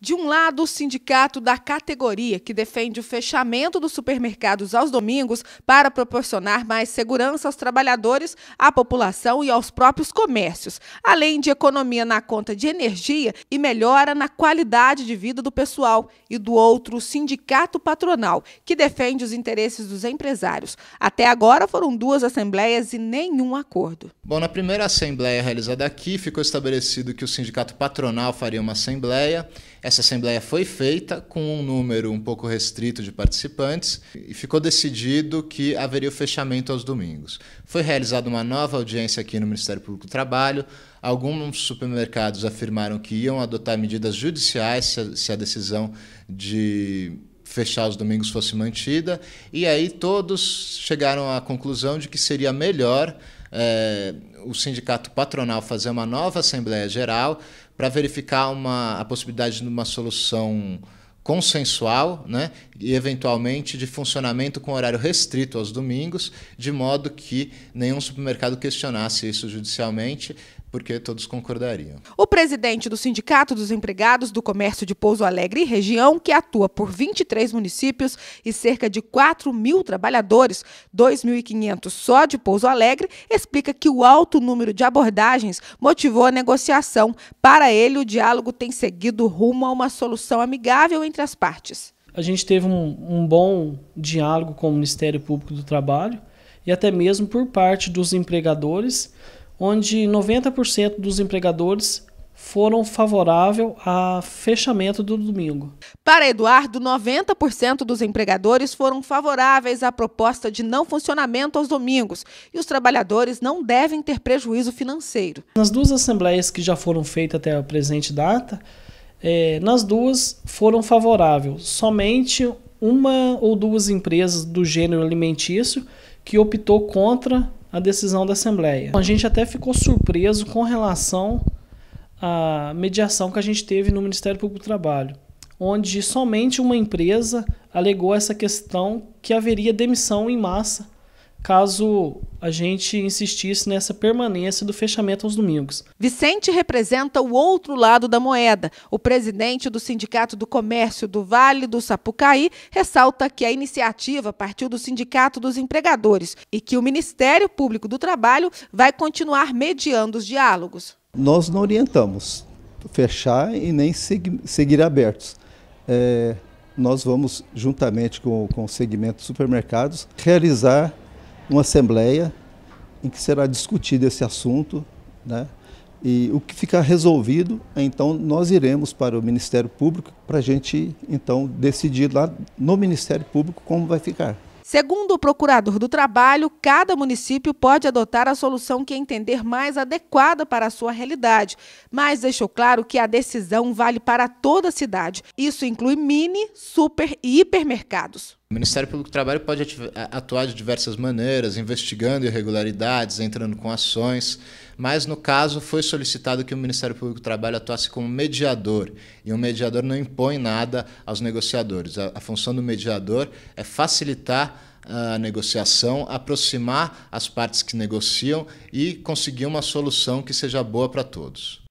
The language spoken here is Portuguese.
De um lado, o sindicato da categoria, que defende o fechamento dos supermercados aos domingos para proporcionar mais segurança aos trabalhadores, à população e aos próprios comércios, além de economia na conta de energia e melhora na qualidade de vida do pessoal. E do outro, o sindicato patronal, que defende os interesses dos empresários. Até agora foram duas assembleias e nenhum acordo. Bom, na primeira assembleia realizada aqui, ficou estabelecido que o sindicato patronal faria uma assembleia essa assembleia foi feita com um número um pouco restrito de participantes e ficou decidido que haveria o fechamento aos domingos. Foi realizada uma nova audiência aqui no Ministério Público do Trabalho. Alguns supermercados afirmaram que iam adotar medidas judiciais se a, decisão de fechar os domingos fosse mantida. E aí todos chegaram à conclusão de que seria melhor é, o sindicato patronal fazer uma nova Assembleia Geral para verificar uma, a possibilidade de uma solução consensual né, e, eventualmente, de funcionamento com horário restrito aos domingos, de modo que nenhum supermercado questionasse isso judicialmente, porque todos concordariam. O presidente do Sindicato dos Empregados do Comércio de Pouso Alegre e Região, que atua por 23 municípios e cerca de 4 mil trabalhadores, 2.500 só de Pouso Alegre, explica que o alto número de abordagens motivou a negociação. Para ele, o diálogo tem seguido rumo a uma solução amigável entre as partes. A gente teve um, um bom diálogo com o Ministério Público do Trabalho e até mesmo por parte dos empregadores onde 90% dos empregadores foram favorável a fechamento do domingo. Para Eduardo, 90% dos empregadores foram favoráveis à proposta de não funcionamento aos domingos e os trabalhadores não devem ter prejuízo financeiro. Nas duas assembleias que já foram feitas até a presente data, é, nas duas foram favoráveis. Somente uma ou duas empresas do gênero alimentício que optou contra a decisão da Assembleia. A gente até ficou surpreso com relação à mediação que a gente teve no Ministério Público do Trabalho, onde somente uma empresa alegou essa questão que haveria demissão em massa caso a gente insistisse nessa permanência do fechamento aos domingos. Vicente representa o outro lado da moeda. O presidente do Sindicato do Comércio do Vale do Sapucaí ressalta que a iniciativa partiu do Sindicato dos Empregadores e que o Ministério Público do Trabalho vai continuar mediando os diálogos. Nós não orientamos fechar e nem seguir abertos. É, nós vamos, juntamente com, com o segmento de supermercados, realizar uma assembleia em que será discutido esse assunto, né? E o que ficar resolvido, então nós iremos para o Ministério Público para a gente então decidir lá no Ministério Público como vai ficar. Segundo o procurador do trabalho, cada município pode adotar a solução que entender mais adequada para a sua realidade, mas deixou claro que a decisão vale para toda a cidade. Isso inclui mini, super e hipermercados. O Ministério Público do Trabalho pode atuar de diversas maneiras, investigando irregularidades, entrando com ações, mas no caso foi solicitado que o Ministério Público do Trabalho atuasse como mediador, e um mediador não impõe nada aos negociadores. A, a função do mediador é facilitar a negociação, aproximar as partes que negociam e conseguir uma solução que seja boa para todos.